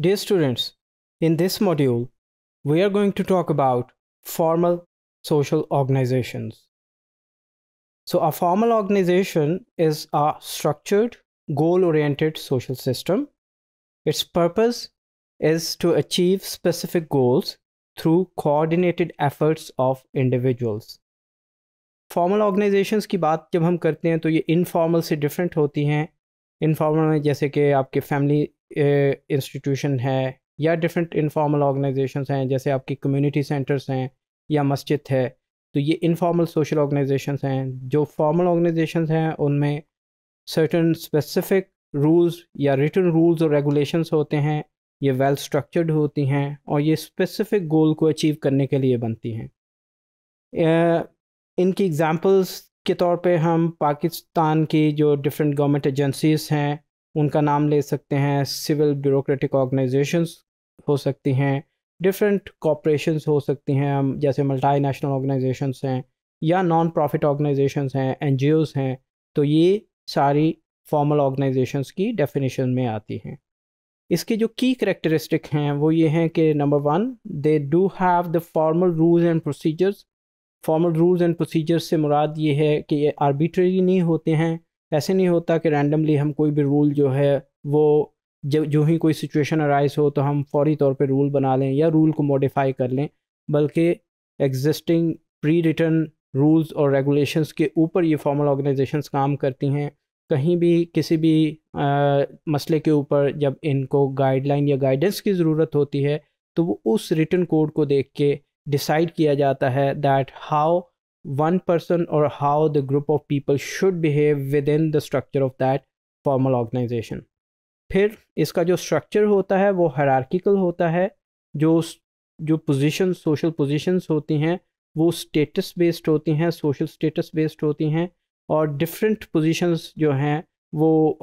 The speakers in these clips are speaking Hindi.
Dear students, in this module, we are going to talk about formal social organizations. So a formal organization is a structured, goal-oriented social system. Its purpose is to achieve specific goals through coordinated efforts of individuals. Formal organisations की बात जब हम करते हैं तो ये इनफॉर्मल से डिफरेंट होती हैं इनफॉर्मल में जैसे कि आपके फैमिली इंस्टीट्यूशन है या डिफरेंट इनफॉर्मल ऑर्गेनाइजेशंस हैं जैसे आपकी कम्युनिटी सेंटर्स हैं या मस्जिद है तो ये इनफॉर्मल सोशल ऑर्गेनाइजेशंस हैं जो फॉर्मल ऑर्गेनाइजेशंस हैं उनमें सर्टन स्पेसिफिक रूल्स या रिटर्न रूल्स और रेगुलेशंस होते हैं ये वेल स्ट्रक्चर्ड होती हैं और ये स्पेसिफिक गोल को अचीव करने के लिए बनती हैं इनकी एग्ज़ाम्पल्स के तौर पे हम पाकिस्तान की जो डिफरेंट गवर्नमेंट एजेंसीज हैं उनका नाम ले सकते हैं सिविल ब्यूरोक्रेटिक ऑर्गेनाइजेशंस हो सकती हैं डिफरेंट कॉपरेशंस हो सकती हैं जैसे मल्टी नेशनल ऑर्गेनाइजेशन हैं या नॉन प्रॉफिट ऑर्गेनाइजेशन हैं एन हैं तो ये सारी फॉर्मल ऑर्गेनाइजेशंस की डेफिनेशन में आती हैं इसके जो की करेक्टरिस्टिक हैं वो ये हैं कि number one they do have the formal rules and procedures formal rules and procedures से मुराद ये है कि ये आर्बिट्रेरी नहीं होते हैं ऐसे नहीं होता कि रैंडमली हम कोई भी रूल जो है वो जब जो ही कोई सिचुएशन अराइज हो तो हम फौरी तौर पे रूल बना लें या रूल को मॉडिफाई कर लें बल्कि एग्जिस्टिंग प्री रिटर्न रूल्स और रेगुलेशंस के ऊपर ये फॉर्मल ऑर्गेनाइजेशंस काम करती हैं कहीं भी किसी भी आ, मसले के ऊपर जब इनको गाइडलाइन या गाइडेंस की ज़रूरत होती है तो वो उस रिटर्न कोड को देख के डिसाइड किया जाता है that how one person or how the group of people should behave within the structure of that formal organization फिर इसका जो स्ट्रक्चर होता है वो हरार्किकल होता है जो जो पोजिशन सोशल पोजिशंस होती हैं वो स्टेटस बेस्ड होती हैं सोशल स्टेटस बेस्ड होती हैं और डिफरेंट पोजीशंस जो हैं वो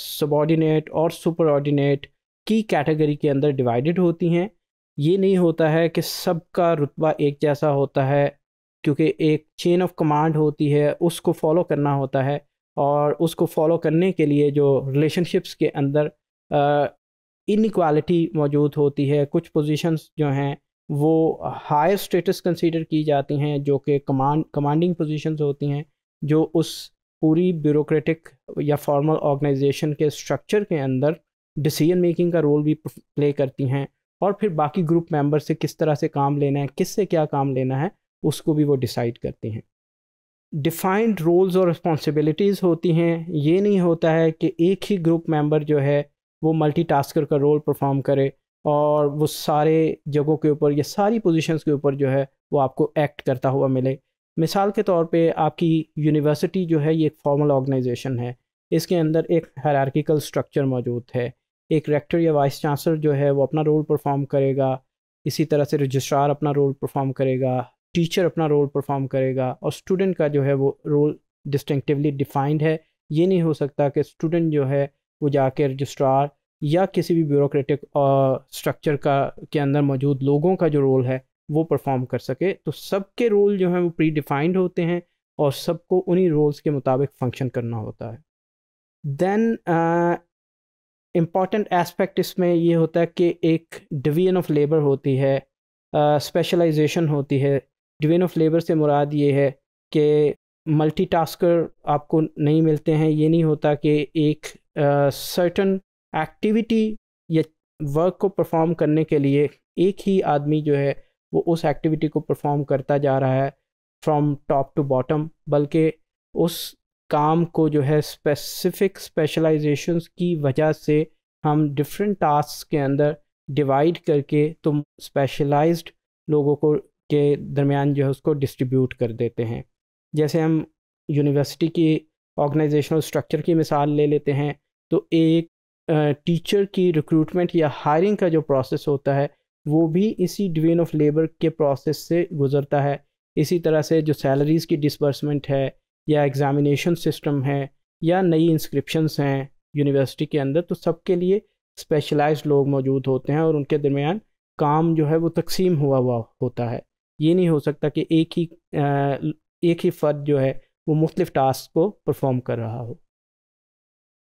सबॉर्डिनेट uh, और सुपरऑर्डिनेट की कैटेगरी के अंदर डिवाइडेड होती हैं ये नहीं होता है कि सबका रुतबा एक जैसा होता है क्योंकि एक चेन ऑफ कमांड होती है उसको फॉलो करना होता है और उसको फॉलो करने के लिए जो रिलेशनशिप्स के अंदर इनक्वालिटी मौजूद होती है कुछ पोजीशंस जो हैं वो हायर स्टेटस कंसीडर की जाती हैं जो कि कमांड कमांडिंग पोजीशंस होती हैं जो उस पूरी ब्यूरोक्रेटिक या फॉर्मल ऑर्गेनाइजेशन के स्ट्रक्चर के अंदर डिसीजन मेकिंग का रोल भी प्ले करती हैं और फिर बाकी ग्रुप मेंबर से किस तरह से काम लेना है किससे क्या काम लेना है उसको भी वो डिसाइड करती हैं डिफाइंड रोल्स और रिस्पॉन्सिबिलिटीज़ होती हैं ये नहीं होता है कि एक ही ग्रुप मेंबर जो है वो मल्टीटास्कर का रोल परफॉर्म करे और वो सारे जगहों के ऊपर या सारी पोजीशंस के ऊपर जो है वो आपको एक्ट करता हुआ मिले मिसाल के तौर पे आपकी यूनिवर्सिटी जो है ये एक फॉर्मल ऑर्गेनाइजेशन है इसके अंदर एक हरारकिकल स्ट्रक्चर मौजूद है एक रेक्टर या वाइस चांसलर जो है वो अपना रोल परफॉर्म करेगा इसी तरह से रजिस्ट्रार अपना रोल परफॉर्म करेगा टीचर अपना रोल परफॉर्म करेगा और स्टूडेंट का जो है वो रोल डिस्टिंक्टिवली डिफाइंड है ये नहीं हो सकता कि स्टूडेंट जो है वो जाके रजिस्ट्रार या किसी भी ब्यूरोक्रेटिक स्ट्रक्चर का के अंदर मौजूद लोगों का जो रोल है वो परफॉर्म कर सके तो सबके रोल जो हैं वो प्री डिफाइंड होते हैं और सबको उन्हीं रोल्स के मुताबिक फंक्शन करना होता है देन इम्पॉर्टेंट एस्पेक्ट इसमें ये होता है कि एक डिवीजन ऑफ लेबर होती है स्पेशलाइजेशन uh, होती है डिवेन ऑफ लेबर से मुराद ये है कि मल्टी आपको नहीं मिलते हैं ये नहीं होता कि एक सर्टन एक्टिविटी या वर्क को परफॉर्म करने के लिए एक ही आदमी जो है वो उस एक्टिविटी को परफॉर्म करता जा रहा है फ्रॉम टॉप टू बॉटम बल्कि उस काम को जो है स्पेसिफिक स्पेशलाइजेशंस की वजह से हम डिफरेंट टास्क के अंदर डिवाइड करके तुम स्पेशलाइज्ड लोगों को के दरमियान जो है उसको डिस्ट्रीब्यूट कर देते हैं जैसे हम यूनिवर्सिटी की ऑर्गेनाइजेशनल स्ट्रक्चर की मिसाल ले लेते हैं तो एक टीचर की रिक्रूटमेंट या हायरिंग का जो प्रोसेस होता है वो भी इसी डिवीजन ऑफ लेबर के प्रोसेस से गुजरता है इसी तरह से जो सैलरीज़ की डिसबर्समेंट है या एग्ज़ामिनेशन सिस्टम है या नई इंस्क्रिप्शंस हैं यूनिवर्सिटी के अंदर तो सबके लिए स्पेशलाइज्ड लोग मौजूद होते हैं और उनके दरमियान काम जो है वो तकसीम हुआ हुआ होता है ये नहीं हो सकता कि एक ही एक ही फ़र्द जो है वो मुख्तफ टास्क को परफॉर्म कर रहा हो